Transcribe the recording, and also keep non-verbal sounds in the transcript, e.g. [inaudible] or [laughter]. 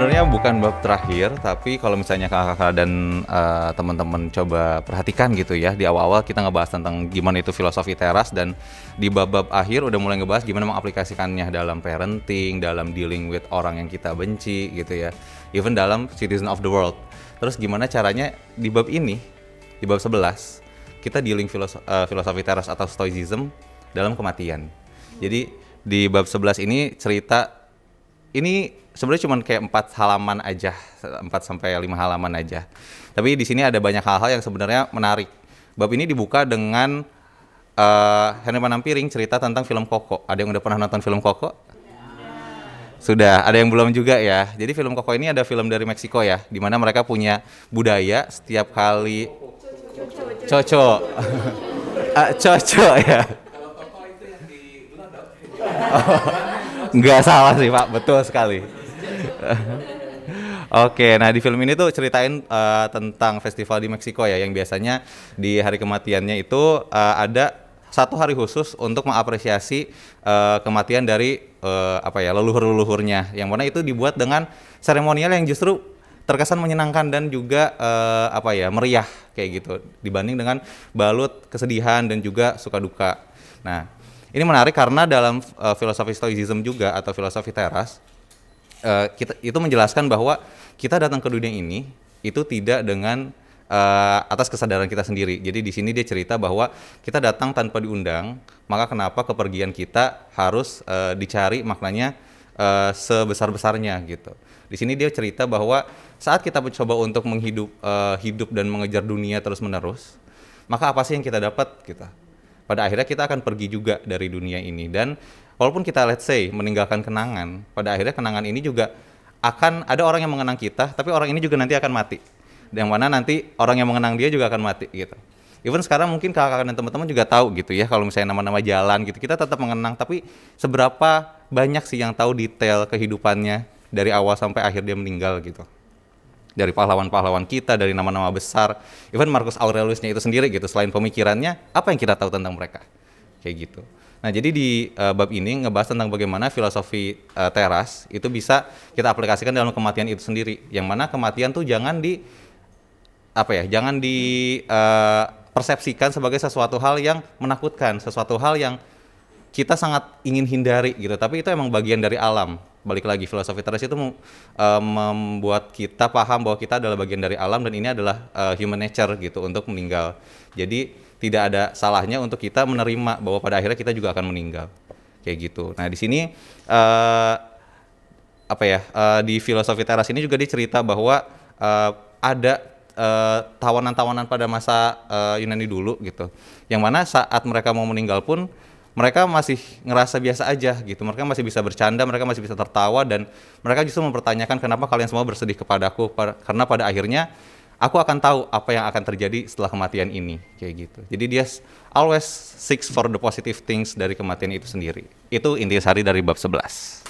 sebenarnya bukan bab terakhir, tapi kalau misalnya kakak-kakak dan uh, teman-teman coba perhatikan gitu ya di awal-awal kita ngebahas tentang gimana itu filosofi teras dan di bab-bab akhir udah mulai ngebahas gimana mengaplikasikannya dalam parenting, dalam dealing with orang yang kita benci gitu ya, even dalam citizen of the world. Terus gimana caranya di bab ini, di bab 11 kita dealing filosofi, uh, eh, filosofi teras atau stoicism dalam kematian. Jadi di bab 11 ini cerita ini sebenarnya cuma kayak empat halaman aja, empat sampai lima halaman aja. Tapi di sini ada banyak hal-hal yang sebenarnya menarik. Bab ini dibuka dengan uh, Henry piring cerita tentang film Koko. Ada yang udah pernah nonton film Koko? Sudah, ada yang belum juga ya. Jadi film Koko ini ada film dari Meksiko ya, di mana mereka punya budaya setiap kali coco. Coco. [laughs] Eh, coco ya. Kalau Koko itu yang di Enggak [laughs] salah sih, Pak. Betul sekali. [laughs] Oke, nah di film ini tuh ceritain uh, tentang festival di Meksiko ya, yang biasanya di hari kematiannya itu uh, ada satu hari khusus untuk mengapresiasi uh, kematian dari uh, apa ya leluhur-leluhurnya, yang mana itu dibuat dengan seremonial yang justru terkesan menyenangkan dan juga uh, apa ya meriah kayak gitu dibanding dengan balut kesedihan dan juga suka duka. Nah, ini menarik karena dalam uh, filosofi Stoicism juga atau filosofi teras Eh, kita itu menjelaskan bahwa kita datang ke dunia ini itu tidak dengan uh, atas kesadaran kita sendiri. Jadi di sini dia cerita bahwa kita datang tanpa diundang, maka kenapa kepergian kita harus uh, dicari maknanya uh, sebesar-besarnya gitu. Di sini dia cerita bahwa saat kita mencoba untuk menghidup uh, hidup dan mengejar dunia terus-menerus, maka apa sih yang kita dapat kita? Gitu? pada akhirnya kita akan pergi juga dari dunia ini dan walaupun kita let's say meninggalkan kenangan pada akhirnya kenangan ini juga akan ada orang yang mengenang kita tapi orang ini juga nanti akan mati yang mana nanti orang yang mengenang dia juga akan mati gitu even sekarang mungkin kakak dan teman-teman juga tahu gitu ya kalau misalnya nama-nama jalan gitu kita tetap mengenang tapi seberapa banyak sih yang tahu detail kehidupannya dari awal sampai akhir dia meninggal gitu dari pahlawan-pahlawan kita, dari nama-nama besar, even Marcus Aureliusnya itu sendiri gitu. Selain pemikirannya, apa yang kita tahu tentang mereka? Kayak gitu. Nah, jadi di uh, bab ini ngebahas tentang bagaimana filosofi uh, teras itu bisa kita aplikasikan dalam kematian itu sendiri. Yang mana kematian tuh jangan di apa ya? Jangan di uh, persepsikan sebagai sesuatu hal yang menakutkan, sesuatu hal yang kita sangat ingin hindari gitu. Tapi itu emang bagian dari alam balik lagi filosofi teras itu uh, membuat kita paham bahwa kita adalah bagian dari alam dan ini adalah uh, human nature gitu untuk meninggal. Jadi tidak ada salahnya untuk kita menerima bahwa pada akhirnya kita juga akan meninggal. Kayak gitu. Nah, di sini uh, apa ya? Uh, di filosofi teras ini juga dicerita bahwa uh, ada tawanan-tawanan uh, pada masa uh, Yunani dulu gitu. Yang mana saat mereka mau meninggal pun mereka masih ngerasa biasa aja gitu. Mereka masih bisa bercanda, mereka masih bisa tertawa dan mereka justru mempertanyakan kenapa kalian semua bersedih kepadaku karena pada akhirnya aku akan tahu apa yang akan terjadi setelah kematian ini kayak gitu. Jadi dia always seeks for the positive things dari kematian itu sendiri. Itu inti sari dari bab 11.